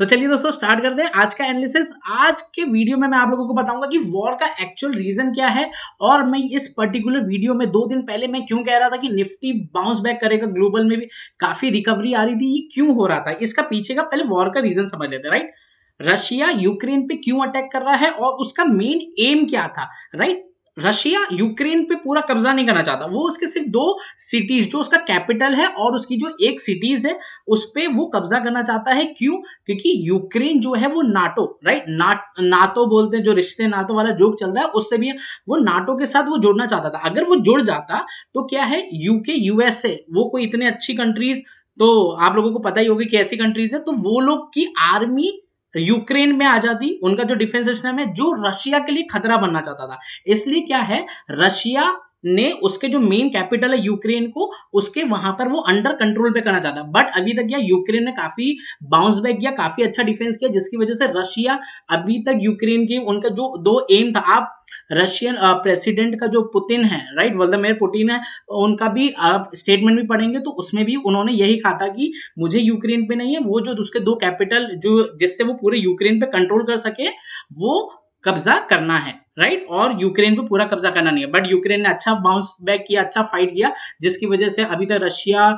तो चलिए दोस्तों स्टार्ट करते हैं आज का एनालिसिस आज के वीडियो में मैं आप लोगों को बताऊंगा कि वॉर का एक्चुअल रीजन क्या है और मैं इस पर्टिकुलर वीडियो में दो दिन पहले मैं क्यों कह रहा था कि निफ्टी बाउंस बैक करेगा ग्लोबल में भी काफी रिकवरी आ रही थी ये क्यों हो रहा था इसका पीछे का पहले वॉर का रीजन समझ लेते राइट रशिया यूक्रेन पे क्यों अटैक कर रहा है और उसका मेन एम क्या था राइट रशिया यूक्रेन पे पूरा कब्जा नहीं करना चाहता वो उसके सिर्फ दो सिटीज जो उसका कैपिटल है और उसकी जो एक सिटीज है उस पर वो कब्जा करना चाहता है क्यों क्योंकि यूक्रेन जो है वो नाटो राइट ना, नाटो बोलते हैं जो रिश्ते नाटो वाला जोक चल रहा है उससे भी वो नाटो के साथ वो जुड़ना चाहता था अगर वो जुड़ जाता तो क्या है यूके यूएसए वो कोई इतने अच्छी कंट्रीज तो आप लोगों को पता ही होगी कि ऐसी कंट्रीज है तो वो लोग की आर्मी यूक्रेन में आ जाती उनका जो डिफेंस सिस्टम है जो रशिया के लिए खतरा बनना चाहता था इसलिए क्या है रशिया ने उसके जो मेन कैपिटल है यूक्रेन को उसके वहां पर वो अंडर कंट्रोल पे करना चाहता बट अभी तक यह यूक्रेन ने काफी बाउंस बैक किया काफी अच्छा डिफेंस किया जिसकी वजह से रशिया अभी तक यूक्रेन की उनका जो दो एम था आप रशियन प्रेसिडेंट का जो पुतिन है राइट व्लादिमीर पुतिन है उनका भी आप स्टेटमेंट भी पढ़ेंगे तो उसमें भी उन्होंने यही कहा था कि मुझे यूक्रेन पे नहीं है वो जो उसके दो कैपिटल जो जिससे वो पूरे यूक्रेन पे कंट्रोल कर सके वो कब्जा करना है राइट और यूक्रेन पे पूरा कब्जा करना नहीं है बट यूक्रेन ने अच्छा बाउंस बैक किया अच्छा फाइट किया जिसकी वजह से अभी तक रशिया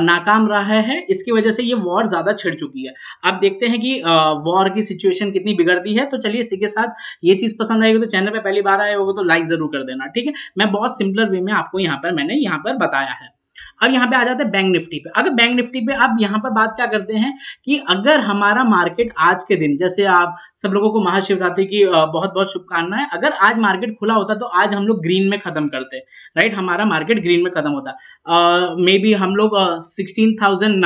नाकाम रहा है इसकी वजह से ये वॉर ज्यादा छिड़ चुकी है अब देखते हैं कि वॉर की सिचुएशन कितनी बिगड़ती है तो चलिए इसी के साथ ये चीज पसंद आएगी तो चैनल पर पहली बार आए होगा तो लाइक जरूर कर देना ठीक है मैं बहुत सिंपलर वे में आपको यहाँ पर मैंने यहाँ पर बताया है अब यहाँ पे आ जाते हैं बैंक निफ्टी पे अगर बैंक निफ्टी पे आप यहाँ पर बात क्या करते हैं कि अगर हमारा मार्केट आज के दिन जैसे आप सब लोगों को महाशिवरात्रि की बहुत बहुत शुभकामनाएं अगर आज मार्केट खुला होता तो आज हम लोग ग्रीन में खत्म करते राइट हमारा मार्केट ग्रीन में खत्म होता मे बी हम लोग सिक्सटीन थाउजेंड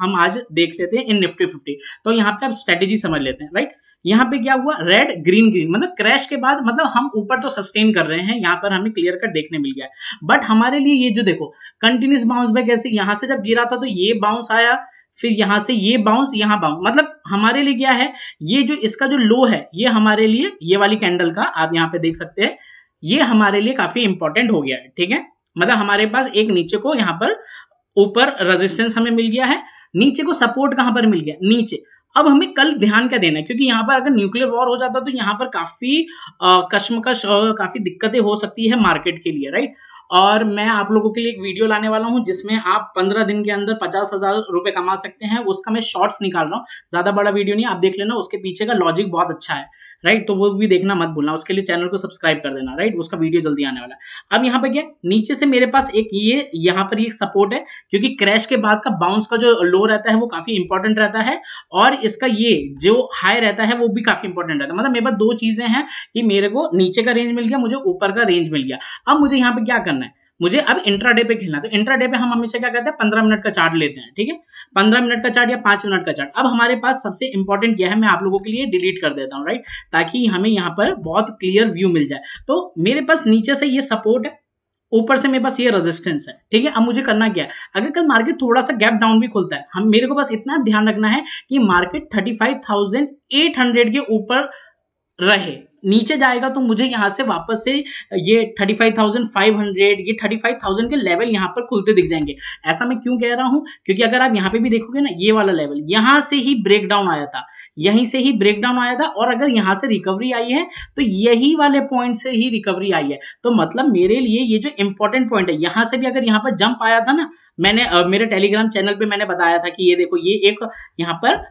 हम आज देख लेते हैं इन निफ्टी फिफ्टी तो यहाँ पे आप स्ट्रेटेजी समझ लेते हैं राइट यहाँ पे क्या हुआ रेड ग्रीन ग्रीन मतलब क्रैश के बाद मतलब हम ऊपर तो सस्टेन कर रहे हैं यहाँ पर हमें क्लियर कट देखने मिल गया बट हमारे लिए ये जो देखो कंटिन्यूस बाउंस बैक ऐसे यहाँ से जब गिरा था तो ये बाउंस आया फिर यहाँ से ये बाउंस यहाँ बाउंस मतलब हमारे लिए क्या है ये जो इसका जो लो है ये हमारे लिए ये वाली कैंडल का आप यहाँ पे देख सकते हैं ये हमारे लिए काफी इंपॉर्टेंट हो गया है ठीक है मतलब हमारे पास एक नीचे को यहाँ पर ऊपर रेजिस्टेंस हमें मिल गया है नीचे को सपोर्ट कहाँ पर मिल गया नीचे अब हमें कल ध्यान क्या देना है क्योंकि यहाँ पर अगर न्यूक्लियर वॉर हो जाता तो यहाँ पर काफी कश्मकश और काफी दिक्कतें हो सकती है मार्केट के लिए राइट और मैं आप लोगों के लिए एक वीडियो लाने वाला हूँ जिसमें आप पंद्रह दिन के अंदर पचास हजार रुपए कमा सकते हैं उसका मैं शॉर्ट्स निकाल रहा हूँ ज्यादा बड़ा वीडियो नहीं आप देख लेना उसके पीछे का लॉजिक बहुत अच्छा है राइट तो वो भी देखना मत भूलना उसके लिए चैनल को सब्सक्राइब कर देना राइट उसका वीडियो जल्दी आने वाला है अब यहाँ पे क्या नीचे से मेरे पास एक ये यहाँ पर एक सपोर्ट है क्योंकि क्रैश के बाद का बाउंस का जो लो रहता है वो काफी इंपॉर्टेंट रहता है और इसका ये जो हाई रहता है वो भी काफी इंपॉर्टेंट रहता है मतलब मेरे पास दो चीजें हैं कि मेरे को नीचे का रेंज मिल गया मुझे ऊपर का रेंज मिल गया अब मुझे यहाँ पे क्या करना है मुझे अब इंट्राडे पे खेलना तो इंट्राडे पे हम हमेशा क्या करते हैं पंद्रह मिनट का चार्ट लेते हैं ठीक है पंद्रह मिनट का चार्ट या पांच मिनट का चार्ट अब हमारे पास सबसे इंपॉर्टेंट यह है मैं आप लोगों के लिए डिलीट कर देता हूँ राइट ताकि हमें यहाँ पर बहुत क्लियर व्यू मिल जाए तो मेरे पास नीचे से ये सपोर्ट है ऊपर से मेरे पास ये रेजिस्टेंस है ठीक है अब मुझे करना क्या है अगर कल मार्केट थोड़ा सा गैप डाउन भी खुलता है हम मेरे को बस इतना ध्यान रखना है कि market thirty five thousand eight hundred के ऊपर रहे नीचे जाएगा तो मुझे यहाँ से वापस से ये thirty five thousand five hundred ये थर्टी फाइव थाउजेंड के लेवल यहाँ पर खुलते दिख जाएंगे ऐसा मैं क्यों कह रहा हूँ क्योंकि अगर आप यहाँ पे भी देखोगे ना ये वाला लेवल यहाँ से ही डाउन आया था यहीं से ही ब्रेक डाउन आया था और अगर यहाँ से रिकवरी आई है तो यही वाले पॉइंट से ही रिकवरी आई है तो मतलब मेरे लिए ये जो इंपॉर्टेंट पॉइंट है यहाँ से भी अगर यहाँ पर जंप आया था ना मैंने मेरे टेलीग्राम चैनल पर मैंने बताया था कि ये देखो ये एक यहाँ पर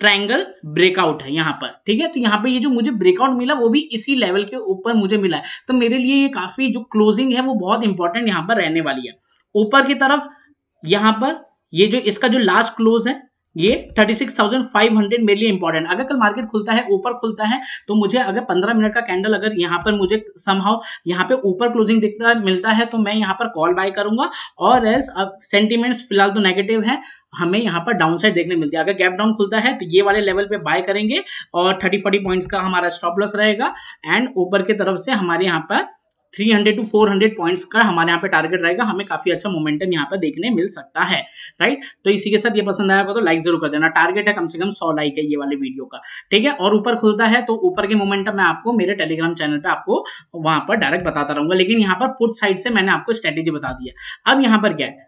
ट्रायंगल ब्रेकआउट है यहाँ पर ठीक है तो यहाँ पे ये जो मुझे ब्रेकआउट मिला वो भी इसी लेवल के ऊपर मुझे मिला है तो मेरे लिए ये काफी जो क्लोजिंग है वो बहुत इंपॉर्टेंट यहाँ पर रहने वाली है ऊपर की तरफ यहाँ पर ये जो इसका जो लास्ट क्लोज है ये 36,500 मेरे लिए इंपॉर्टेंट अगर कल मार्केट खुलता है ऊपर खुलता है तो मुझे अगर 15 मिनट का कैंडल अगर यहाँ पर मुझे समहाउ यहाँ पे ऊपर क्लोजिंग दिखता मिलता है तो मैं यहाँ पर कॉल बाय करूंगा और एल्स अब सेंटीमेंट्स फिलहाल तो नेगेटिव है हमें यहाँ पर डाउन साइड देखने मिलती है अगर गैप डाउन खुलता है तो ये वाले लेवल पे बाय करेंगे और थर्टी फोर्टी पॉइंट्स का हमारा स्टॉप लॉस रहेगा एंड ऊपर की तरफ से हमारे यहाँ पर 300 टू 400 पॉइंट्स का हमारे यहाँ पे टारगेट रहेगा हमें काफी अच्छा मोमेंटम यहाँ पर देखने मिल सकता है राइट तो इसी के साथ ये पसंद आया तो लाइक जरूर कर देना टारगेट है कम से कम सौ लाइक है ये वाले वीडियो का ठीक है और ऊपर खुलता है तो ऊपर के मोमेंटम मैं आपको मेरे टेलीग्राम चैनल पर आपको वहां पर डायरेक्ट बताता रहूंगा लेकिन यहाँ पर पुट साइड से मैंने आपको स्ट्रेटेजी बता दिया अब यहाँ पर क्या है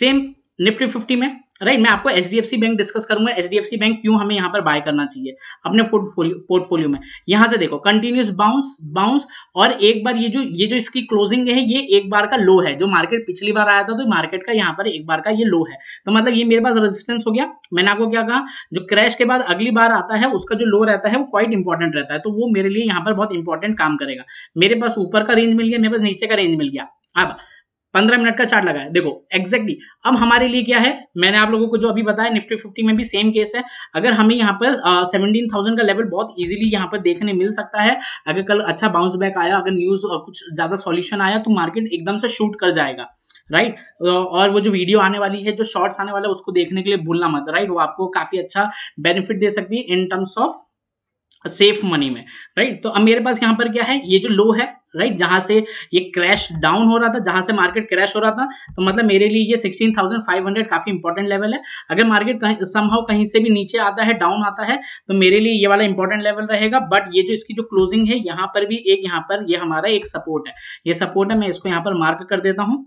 सेम निफ्टी फिफ्टी में राइट मैं आपको एच बैंक डिस्कस करूंगा एच बैंक क्यों हमें यहाँ पर बाय करना चाहिए अपने पोर्टफोलियो में यहाँ से देखो कंटिन्यूस बाउंस बाउंस और एक बार ये जो ये जो इसकी क्लोजिंग है ये एक बार का लो है जो मार्केट पिछली बार आया था तो मार्केट का यहाँ पर एक बार का ये लो है तो मतलब ये मेरे पास रेजिस्टेंस हो गया मैंने आपको क्या कहा जो क्रैश के बाद अगली बार आता है उसका जो लो रहता है वो क्वाइट इंपॉर्टेंट रहता है तो वो मेरे लिए यहाँ पर बहुत इंपॉर्टेंट काम करेगा मेरे पास ऊपर का रेंज मिल गया मेरे पास नीचे का रेंज मिल गया अब पंद्रह मिनट का चार्ट लगाया देखो exactly, अब हमारे लिए क्या है मैंने आप लोगों को जो अभी बताया निफ्टी फिफ्टी में भी सेम केस है अगर हमें यहाँ पर सेवनटीन थाउजेंड का लेवल बहुत इजीली यहाँ पर देखने मिल सकता है अगर कल अच्छा बाउंस बैक आया अगर न्यूज कुछ ज्यादा सॉल्यूशन आया तो मार्केट एकदम से शूट कर जाएगा राइट right? और वो जो वीडियो आने वाली है जो शॉर्ट्स आने वाला है उसको देखने के लिए भूलना मत राइट right? वो आपको काफी अच्छा बेनिफिट दे सकती है in terms of safe money में राइट right? तो अब मेरे पास यहाँ पर क्या है ये जो लो है राइट जहां से ये क्रैश डाउन हो रहा था जहां से मार्केट क्रैश हो रहा था तो मतलब मेरे लिए ये 16,500 काफी इंपॉर्टेंट लेवल है अगर मार्केट कहीं संभव कहीं से भी नीचे आता है डाउन आता है तो मेरे लिए ये वाला इंपॉर्टेंट लेवल रहेगा बट ये जो इसकी जो क्लोजिंग है यहाँ पर भी एक यहाँ पर ये यह हमारा एक सपोर्ट है ये सपोर्ट है मैं इसको यहाँ पर मार्क कर देता हूँ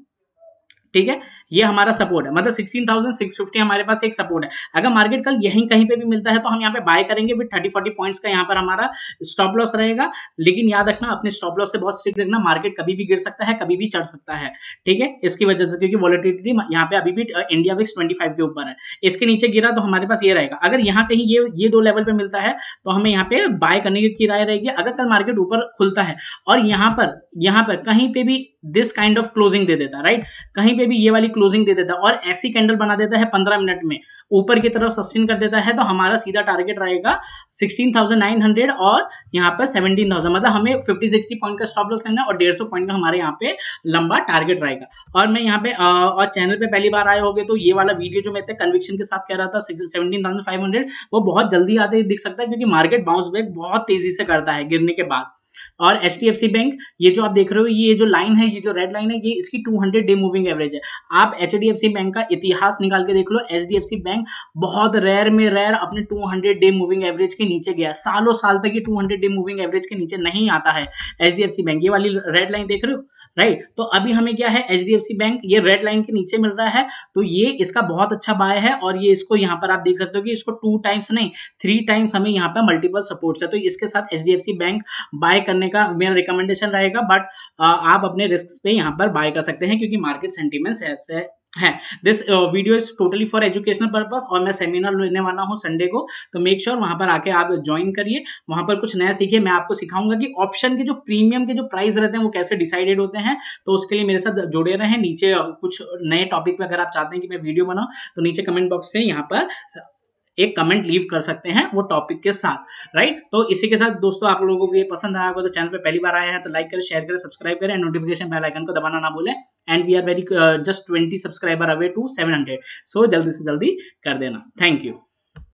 ठीक है ये हमारा सपोर्ट है मतलब सिक्सटीन थाउजेंड सिक्स फिफ्टी हमारे पास एक सपोर्ट है अगर मार्केट कल यहीं कहीं पे भी मिलता है तो हम यहाँ पे बाय करेंगे विद थर्टी फोर्टी पॉइंट्स का यहाँ पर हमारा स्टॉप लॉस रहेगा लेकिन याद रखना अपने स्टॉप लॉस से बहुत स्ट्रिक्ट रखना मार्केट कभी भी गिर सकता है कभी भी चढ़ सकता है ठीक है इसकी वजह से क्योंकि वॉलिटिलिटी यहाँ पे अभी भी इंडिया विक्स ट्वेंटी के ऊपर है इसके नीचे गिरा तो हमारे पास ये रहेगा अगर यहाँ कहीं ये ये दो लेवल पे मिलता है तो हमें यहाँ पे बाय करने की राय रहेगी अगर कल मार्केट ऊपर खुलता है और यहाँ पर यहाँ पर कहीं पे भी दिस काइंड ऑफ क्लोजिंग दे देता राइट कहीं पे पहले भी ये वाली क्लोजिंग दे देता है और ऐसी कैंडल बना देता है पंद्रह मिनट में ऊपर की तरफ सस्टेन कर देता है तो हमारा सीधा टारगेट रहेगा सिक्सटीन थाउजेंड नाइन हंड्रेड और यहाँ पर सेवनटीन थाउजेंड मतलब हमें फिफ्टी सिक्सटी पॉइंट का स्टॉप लॉस लेना है और डेढ़ सौ पॉइंट का हमारे यहाँ पे लंबा टारगेट रहेगा और मैं यहाँ पे और चैनल पर पहली बार आए हो तो ये वाला वीडियो जो मैं कन्विक्शन के साथ कह रहा था सेवनटीन थाउजेंड फाइव हंड्रेड वो बहुत जल्दी आते दिख सकता है क्योंकि मार्केट बाउंस बैक बहुत तेजी से करता है गिरने के बाद और H D F C bank ये जो आप देख रहे हो ये जो लाइन है ये जो रेड लाइन है ये इसकी 200 डे मूविंग एवरेज है आप H D F C bank का इतिहास निकाल के देख लो H D F C bank बहुत रेयर में रेयर अपने 200 डे मूविंग एवरेज के नीचे गया सालों साल तक ये 200 डे मूविंग एवरेज के नीचे नहीं आता है H D F C bank ये वाली रेड लाइन देख रहे हो राइट तो अभी हमें क्या है एच बैंक ये रेड लाइन के नीचे मिल रहा है तो ये इसका बहुत अच्छा बाय है और ये इसको यहाँ पर आप देख सकते हो कि इसको टू टाइम्स नहीं थ्री टाइम्स हमें यहाँ पर मल्टीपल सपोर्ट्स है तो इसके साथ एच बैंक बाय करने का मेरा रिकमेंडेशन रहेगा बट आप अपने रिस्क पे यहाँ पर बाय कर सकते हैं क्योंकि मार्केट सेंटीमेंट्स ऐसे है this video is totally for educational purpose और मैं सेमिनार लेने वाला हूँ संडे को तो मेक श्योर sure वहाँ पर आके आप ज्वाइन करिए वहाँ पर कुछ नया सीखिए मैं आपको सिखाऊंगा कि ऑप्शन के जो प्रीमियम के जो प्राइस रहते हैं वो कैसे डिसाइडेड होते हैं तो उसके लिए मेरे साथ जुड़े रहें नीचे कुछ नए टॉपिक पर अगर आप चाहते हैं कि मैं वीडियो बनाऊँ तो नीचे कमेंट बॉक्स में यहाँ पर एक कमेंट लीव कर सकते हैं वो टॉपिक के साथ राइट तो इसी के साथ दोस्तों आप लोगों को ये पसंद आया होगा तो चैनल पर पहली बार आया है तो लाइक करें शेयर करें सब्सक्राइब करें नोटिफिकेशन बेल आइकन को दबाना ना भूलें and we are very just twenty subscriber away to seven hundred so जल्दी से जल्दी कर देना थैंक यू